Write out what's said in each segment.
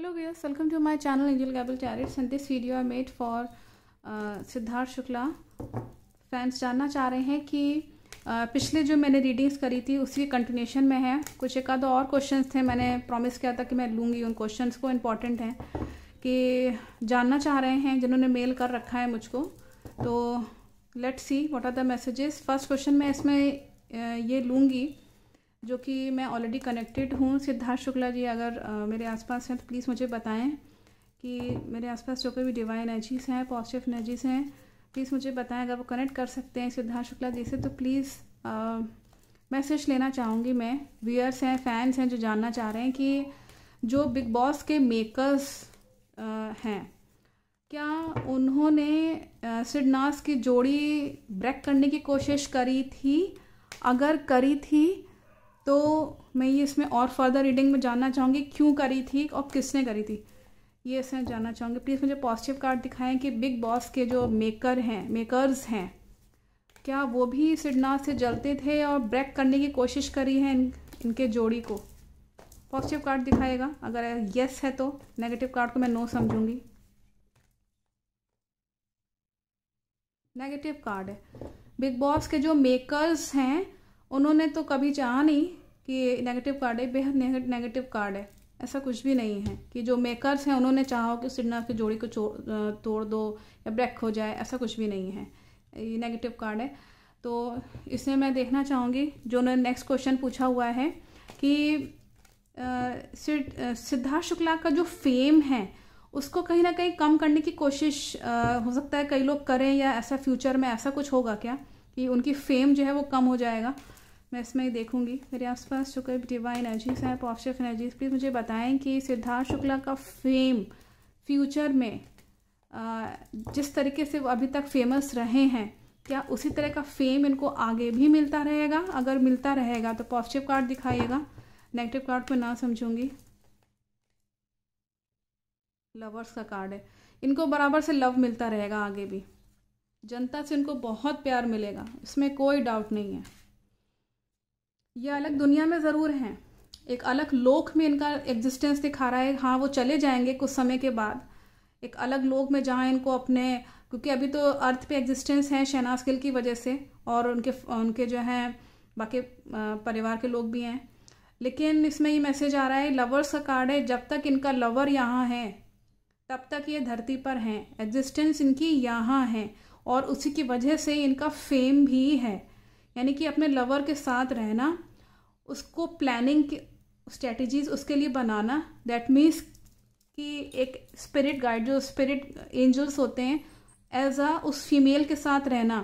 hello viewers, welcome to my channel angel गैबल Chariots and this video I made for Siddharth Shukla fans जानना चाह रहे हैं कि uh, पिछले जो मैंने रीडिंग्स करी थी उसी कंटिन्यूशन में है कुछ एक आधा और क्वेश्चंस थे मैंने प्रॉमिस किया था कि मैं लूँगी उन क्वेश्चंस को इम्पॉर्टेंट हैं कि जानना चाह रहे हैं जिन्होंने मेल कर रखा है मुझको तो let's see what are the messages first question मैं इसमें uh, ये लूँगी जो कि मैं ऑलरेडी कनेक्टेड हूँ सिद्धार्थ शुक्ला जी अगर आ, मेरे आसपास हैं तो प्लीज़ मुझे बताएं कि मेरे आसपास जो कोई भी डिवाइन एनर्जीज हैं पॉजिटिव एनर्जीज हैं प्लीज़ मुझे बताएं अगर वो कनेक्ट कर सकते हैं सिद्धार्थ शुक्ला जी से तो प्लीज़ मैसेज लेना चाहूँगी मैं व्यूअर्स हैं फैंस हैं जो जानना चाह रहे हैं कि जो बिग बॉस के मेकर्स हैं क्या उन्होंने सिडनास की जोड़ी ब्रेक करने की कोशिश करी थी अगर करी थी तो मैं ये इसमें और फर्दर रीडिंग में जानना चाहूँगी क्यों करी थी और किसने करी थी ये इसमें जानना चाहूँगी प्लीज़ मुझे पॉजिटिव कार्ड दिखाएं कि बिग बॉस के जो मेकर हैं मेकर्स हैं क्या वो भी सिडना से जलते थे और ब्रेक करने की कोशिश करी है इन, इनके जोड़ी को पॉजिटिव कार्ड दिखाएगा अगर यस है तो नेगेटिव कार्ड को मैं नो समझूंगी नेगेटिव कार्ड है बिग बॉस के जो मेकर्स हैं उन्होंने तो कभी चाहा नहीं कि ये नेगेटिव कार्ड है बेहद नेगेटिव कार्ड है ऐसा कुछ भी नहीं है कि जो मेकर्स हैं उन्होंने चाहा कि सिडना की जोड़ी को तोड़ दो या ब्रेक हो जाए ऐसा कुछ भी नहीं है ये नेगेटिव कार्ड है तो इसमें मैं देखना चाहूँगी जो उन्होंने नेक्स्ट क्वेश्चन पूछा हुआ है कि सिद्धार्थ शुक्ला का जो फेम है उसको कहीं ना कहीं कम करने की कोशिश आ, हो सकता है कई लोग करें या ऐसा फ्यूचर में ऐसा कुछ होगा क्या कि उनकी फेम जो है वो कम हो जाएगा मैं इसमें ही देखूंगी मेरे आसपास जो कोई डिवा एनर्जीज हैं पॉजिटिव एनर्जीज प्लीज़ मुझे बताएं कि सिद्धार्थ शुक्ला का फेम फ्यूचर में जिस तरीके से वो अभी तक फेमस रहे हैं क्या उसी तरह का फेम इनको आगे भी मिलता रहेगा अगर मिलता रहेगा तो पॉजिटिव कार्ड दिखाइएगा नेगेटिव कार्ड को ना समझूंगी लवर्स का कार्ड है इनको बराबर से लव मिलता रहेगा आगे भी जनता से इनको बहुत प्यार मिलेगा इसमें कोई डाउट नहीं है ये अलग दुनिया में ज़रूर हैं एक अलग लोक में इनका एग्जिस्टेंस दिखा रहा है हाँ वो चले जाएंगे कुछ समय के बाद एक अलग लोक में जहाँ इनको अपने क्योंकि अभी तो अर्थ पे एग्जिस्टेंस है शहनाज गिल की वजह से और उनके उनके जो हैं बाकी परिवार के लोग भी हैं लेकिन इसमें ये मैसेज आ रहा है लवर्स का कार्ड है जब तक इनका लवर यहाँ है तब तक ये धरती पर हैं एग्जिस्टेंस इनकी यहाँ है और उसी की वजह से इनका फेम भी है यानी कि अपने लवर के साथ रहना उसको प्लानिंग के स्ट्रेटजीज उसके लिए बनाना दैट मीन्स कि एक स्पिरिट गाइड जो स्पिरिट एंजल्स होते हैं एज आ उस फीमेल के साथ रहना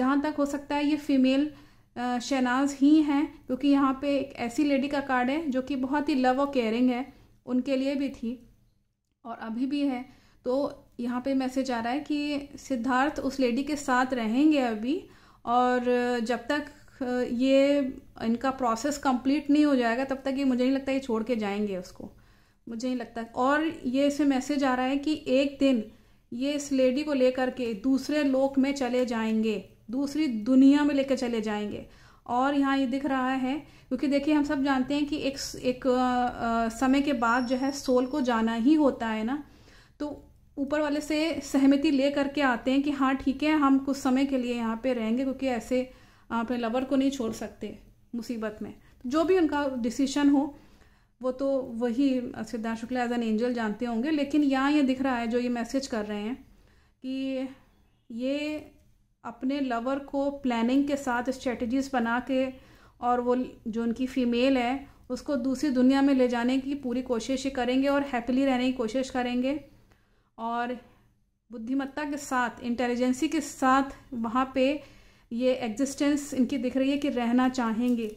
जहाँ तक हो सकता है ये फीमेल शहनाज ही हैं क्योंकि यहाँ पे एक ऐसी लेडी का कार्ड है जो कि बहुत ही लव और केयरिंग है उनके लिए भी थी और अभी भी है तो यहाँ पे मैसेज आ रहा है कि सिद्धार्थ उस लेडी के साथ रहेंगे अभी और जब तक ये इनका प्रोसेस कंप्लीट नहीं हो जाएगा तब तक ये मुझे नहीं लगता ये छोड़ के जाएंगे उसको मुझे नहीं लगता और ये इसमें मैसेज आ रहा है कि एक दिन ये इस लेडी को लेकर के दूसरे लोक में चले जाएंगे दूसरी दुनिया में लेकर चले जाएंगे और यहाँ ये दिख रहा है क्योंकि देखिए हम सब जानते हैं कि एक एक आ, आ, समय के बाद जो है सोल को जाना ही होता है ना तो ऊपर वाले से सहमति ले करके आते हैं कि हाँ ठीक है हम कुछ समय के लिए यहाँ पे रहेंगे क्योंकि ऐसे अपने लवर को नहीं छोड़ सकते मुसीबत में तो जो भी उनका डिसीशन हो वो तो वही Siddharth Shukla as an angel जानते होंगे लेकिन यहाँ ये दिख रहा है जो ये मैसेज कर रहे हैं कि ये अपने लवर को प्लानिंग के साथ स्ट्रेटजीज बना के और वो जो उनकी फ़ीमेल है उसको दूसरी दुनिया में ले जाने की पूरी कोशिश करेंगे और हैप्पीली रहने की कोशिश करेंगे और बुद्धिमत्ता के साथ इंटेलिजेंसी के साथ वहाँ पे ये एग्जिस्टेंस इनकी दिख रही है कि रहना चाहेंगे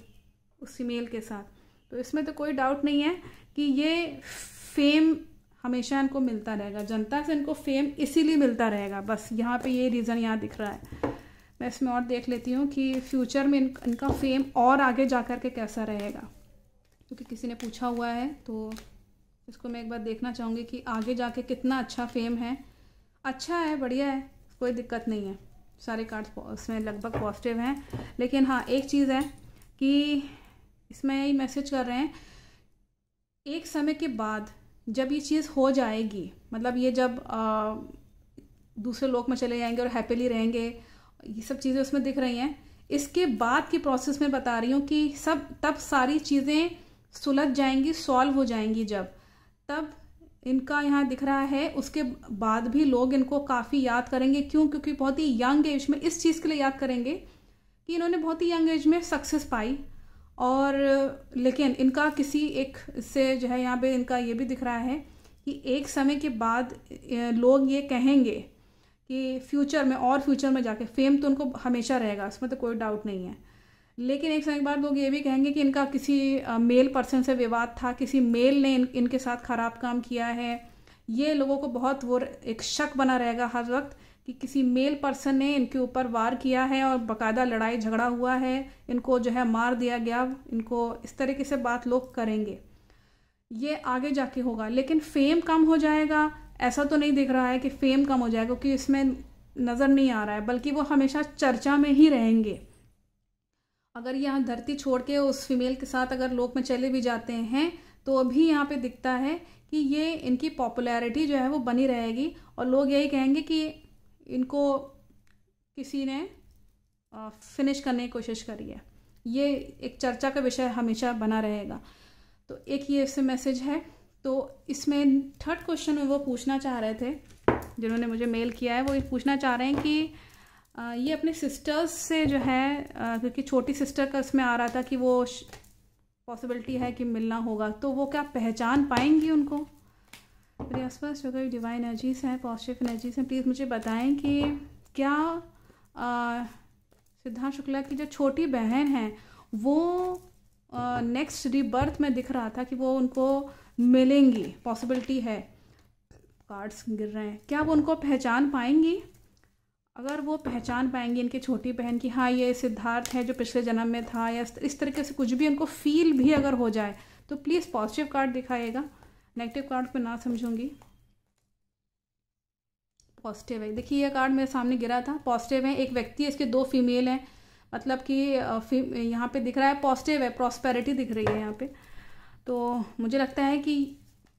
उस फीमेल के साथ तो इसमें तो कोई डाउट नहीं है कि ये फेम हमेशा इनको मिलता रहेगा जनता से इनको फेम इसीलिए मिलता रहेगा बस यहाँ पे ये रीज़न यहाँ दिख रहा है मैं इसमें और देख लेती हूँ कि फ्यूचर में इन, इनका फेम और आगे जा कर के कैसा रहेगा क्योंकि किसी ने पूछा हुआ है तो इसको मैं एक बार देखना चाहूँगी कि आगे जाके कितना अच्छा फेम है अच्छा है बढ़िया है कोई दिक्कत नहीं है सारे कार्ड्स उसमें लगभग पॉजिटिव हैं लेकिन हाँ एक चीज़ है कि इसमें यही मैसेज कर रहे हैं एक समय के बाद जब ये चीज़ हो जाएगी मतलब ये जब आ, दूसरे लोग में चले जाएंगे और हैप्पीली रहेंगे ये सब चीज़ें उसमें दिख रही हैं इसके बाद के प्रोसेस में बता रही हूँ कि सब तब सारी चीज़ें सुलझ जाएंगी सॉल्व हो जाएंगी जब तब इनका यहाँ दिख रहा है उसके बाद भी लोग इनको काफ़ी याद करेंगे क्यों क्योंकि बहुत ही यंग एज में इस चीज़ के लिए याद करेंगे कि इन्होंने बहुत ही यंग एज में सक्सेस पाई और लेकिन इनका किसी एक से जो है यहाँ पे इनका ये भी दिख रहा है कि एक समय के बाद लोग ये कहेंगे कि फ्यूचर में और फ्यूचर में जाके फेम तो उनको हमेशा रहेगा उसमें तो कोई डाउट नहीं है लेकिन एक समय के बाद लोग ये भी कहेंगे कि इनका किसी मेल पर्सन से विवाद था किसी मेल ने इन इनके साथ ख़राब काम किया है ये लोगों को बहुत वो एक शक बना रहेगा हर वक्त कि किसी मेल पर्सन ने इनके ऊपर वार किया है और बकायदा लड़ाई झगड़ा हुआ है इनको जो है मार दिया गया इनको इस तरीके से बात लोग करेंगे ये आगे जाके होगा लेकिन फेम कम हो जाएगा ऐसा तो नहीं दिख रहा है कि फेम कम हो जाएगा क्योंकि इसमें नज़र नहीं आ रहा है बल्कि वो हमेशा चर्चा में ही रहेंगे अगर यहाँ धरती छोड़ के उस फीमेल के साथ अगर लोक में चले भी जाते हैं तो अभी यहाँ पे दिखता है कि ये इनकी पॉपुलैरिटी जो है वो बनी रहेगी और लोग यही कहेंगे कि इनको किसी ने फिनिश करने की कोशिश करी है ये एक चर्चा का विषय हमेशा बना रहेगा तो एक ये इससे मैसेज है तो इसमें थर्ड क्वेश्चन वो पूछना चाह रहे थे जिन्होंने मुझे मेल किया है वो ये पूछना चाह रहे हैं कि ये अपने सिस्टर्स से जो है क्योंकि छोटी सिस्टर का इसमें आ रहा था कि वो पॉसिबिलिटी है कि मिलना होगा तो वो क्या पहचान पाएंगी उनको मेरे आसपास जो कोई डिवाइन एनर्जीज हैं पॉजिटिव एनर्जीज हैं प्लीज़ मुझे बताएं कि क्या सिद्धार्थ शुक्ला की जो छोटी बहन है वो नेक्स्ट रिबर्थ में दिख रहा था कि वो उनको मिलेंगी पॉसिबिलिटी है कार्ड्स गिर रहे हैं क्या वो उनको पहचान पाएंगी अगर वो पहचान पाएंगी इनकी छोटी बहन की हाँ ये सिद्धार्थ है जो पिछले जन्म में था या इस तरीके से कुछ भी उनको फील भी अगर हो जाए तो प्लीज़ पॉजिटिव कार्ड दिखाएगा नेगेटिव कार्ड को ना समझूंगी पॉजिटिव है देखिए ये कार्ड मेरे सामने गिरा था पॉजिटिव है एक व्यक्ति है इसके दो फीमेल हैं मतलब कि यहाँ पे दिख रहा है पॉजिटिव है प्रॉस्पेरिटी दिख रही है यहाँ पे तो मुझे लगता है कि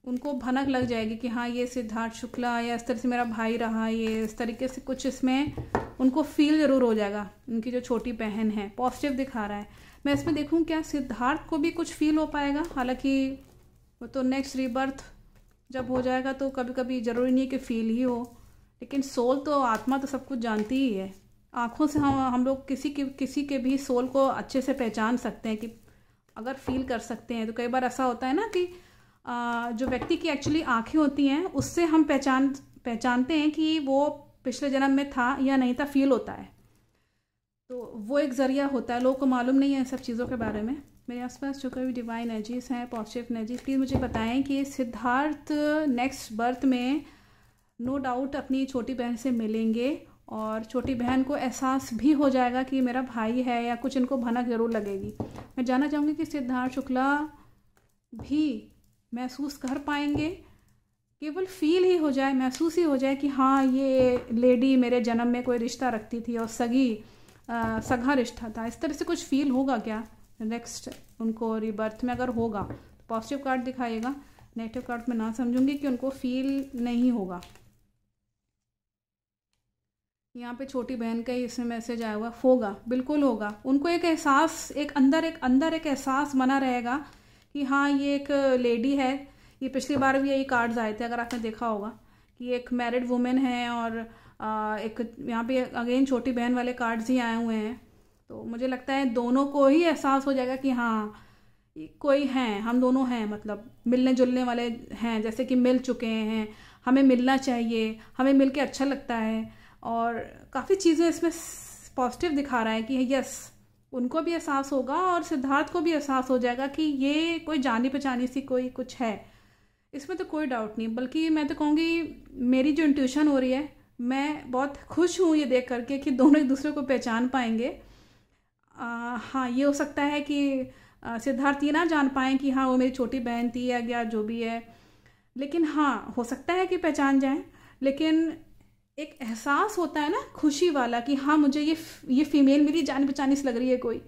उनको भनक लग जाएगी कि हाँ ये सिद्धार्थ शुक्ला या इस तरह से मेरा भाई रहा ये इस तरीके से कुछ इसमें उनको फील ज़रूर हो जाएगा उनकी जो छोटी बहन है पॉजिटिव दिखा रहा है मैं इसमें देखूँ क्या सिद्धार्थ को भी कुछ फील हो पाएगा हालांकि वो तो नेक्स्ट रीबर्थ जब हो जाएगा तो कभी कभी ज़रूरी नहीं है कि फील ही हो लेकिन सोल तो आत्मा तो सब कुछ जानती ही है आँखों से हम हम लोग किसी के किसी के भी सोल को अच्छे से पहचान सकते हैं कि अगर फील कर सकते हैं तो कई बार ऐसा होता है ना कि जो व्यक्ति की एक्चुअली आँखें होती हैं उससे हम पहचान पहचानते हैं कि वो पिछले जन्म में था या नहीं था फील होता है तो वो एक ज़रिया होता है लोगों को मालूम नहीं है इन सब चीज़ों के बारे में मेरे आसपास जो कोई डिवाइन एनर्जीज हैं पॉजिटिव एनर्जीज प्लीज़ मुझे बताएं कि सिद्धार्थ नेक्स्ट बर्थ में नो no डाउट अपनी छोटी बहन से मिलेंगे और छोटी बहन को एहसास भी हो जाएगा कि मेरा भाई है या कुछ इनको भनक ज़रूर लगेगी मैं जानना चाहूँगी कि सिद्धार्थ शुक्ला भी महसूस कर पाएंगे केवल फील ही हो जाए महसूस ही हो जाए कि हाँ ये लेडी मेरे जन्म में कोई रिश्ता रखती थी और सगी आ, सगा रिश्ता था इस तरह से कुछ फील होगा क्या नेक्स्ट उनको रिबर्थ में अगर होगा तो पॉजिटिव कार्ड दिखाइएगा नेगेटिव कार्ड में ना समझूंगी कि उनको फील नहीं होगा यहाँ पे छोटी बहन का ही इसमें मैसेज आया हुआ होगा बिल्कुल होगा उनको एक एहसास एक अंदर एक अंदर एक एहसास बना रहेगा कि हाँ ये एक लेडी है ये पिछली बार भी यही कार्ड्स आए थे अगर आपने देखा होगा कि एक मैरिड वुमेन है और एक यहाँ पे अगेन छोटी बहन वाले कार्ड्स ही आए हुए हैं तो मुझे लगता है दोनों को ही एहसास हो जाएगा कि हाँ कोई हैं हम दोनों हैं मतलब मिलने जुलने वाले हैं जैसे कि मिल चुके हैं हमें मिलना चाहिए हमें मिल के अच्छा लगता है और काफ़ी चीज़ें इसमें पॉजिटिव दिखा रहा है कि यस उनको भी एहसास होगा और सिद्धार्थ को भी एहसास हो जाएगा कि ये कोई जानी पहचानी सी कोई कुछ है इसमें तो कोई डाउट नहीं बल्कि मैं तो कहूँगी मेरी जो इंट्यूशन हो रही है मैं बहुत खुश हूँ ये देख करके कि दोनों एक दूसरे को पहचान पाएंगे आ, हाँ ये हो सकता है कि सिद्धार्थ ये ना जान पाएँ कि हाँ वो मेरी छोटी बहन थी या, गया जो भी है लेकिन हाँ हो सकता है कि पहचान जाए लेकिन एक एहसास होता है ना खुशी वाला कि हाँ मुझे ये ये फीमेल मेरी जान पहचानी से लग रही है कोई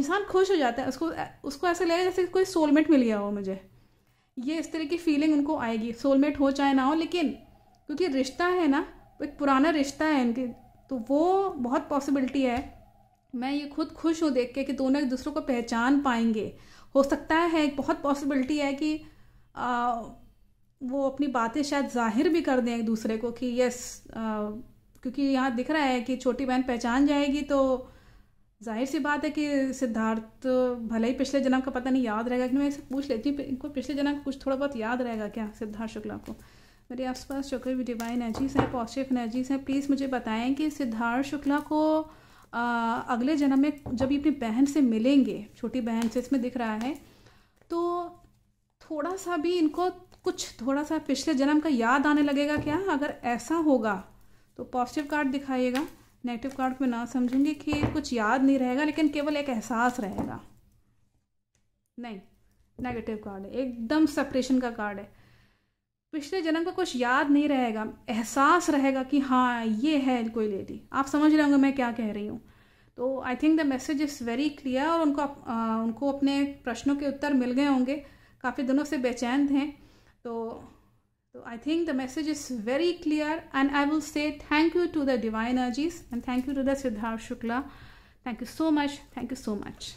इंसान खुश हो जाता है उसको उसको ऐसा लगेगा जैसे कोई सोलमेट मिल गया हो मुझे ये इस तरह की फीलिंग उनको आएगी सोलमेट हो चाहे ना हो लेकिन क्योंकि रिश्ता है ना एक पुराना रिश्ता है इनके तो वो बहुत पॉसिबिलिटी है मैं ये खुद खुश हूँ देख के कि दोनों एक दूसरों को पहचान पाएंगे हो सकता है बहुत पॉसिबिलिटी है कि आ, वो अपनी बातें शायद जाहिर भी कर दें एक दूसरे को कि यस आ, uh, क्योंकि यहाँ दिख रहा है कि छोटी बहन पहचान जाएगी तो जाहिर सी बात है कि सिद्धार्थ भले ही पिछले जन्म का पता नहीं याद रहेगा क्योंकि मैं इसे पूछ लेती हूँ इनको पिछले जन्म का कुछ थोड़ा बहुत याद रहेगा क्या सिद्धार्थ शुक्ला को मेरे आसपास जो कोई भी डिवाइन एनर्जीज हैं पॉजिटिव एनर्जीज हैं प्लीज़ मुझे बताएं कि सिद्धार्थ शुक्ला को आ, uh, अगले जन्म में जब ये अपनी बहन से मिलेंगे छोटी बहन से इसमें दिख रहा है तो थोड़ा सा भी इनको कुछ थोड़ा सा पिछले जन्म का याद आने लगेगा क्या अगर ऐसा होगा तो पॉजिटिव कार्ड दिखाइएगा नेगेटिव कार्ड में ना समझेंगे कि कुछ याद नहीं रहेगा लेकिन केवल एक एहसास रहेगा नहीं नेगेटिव कार्ड है एकदम सेपरेशन का कार्ड है पिछले जन्म का कुछ याद नहीं रहेगा एहसास रहेगा कि हाँ ये है कोई लेडी आप समझ रहे होंगे मैं क्या कह रही हूँ तो I think the message is very clear और उनको आ, उनको अपने प्रश्नों के उत्तर मिल गए होंगे काफ़ी दिनों से बेचैन थे तो तो I think the message is very clear and I will say thank you to the divine energies and thank you to the Siddharth Shukla thank you so much thank you so much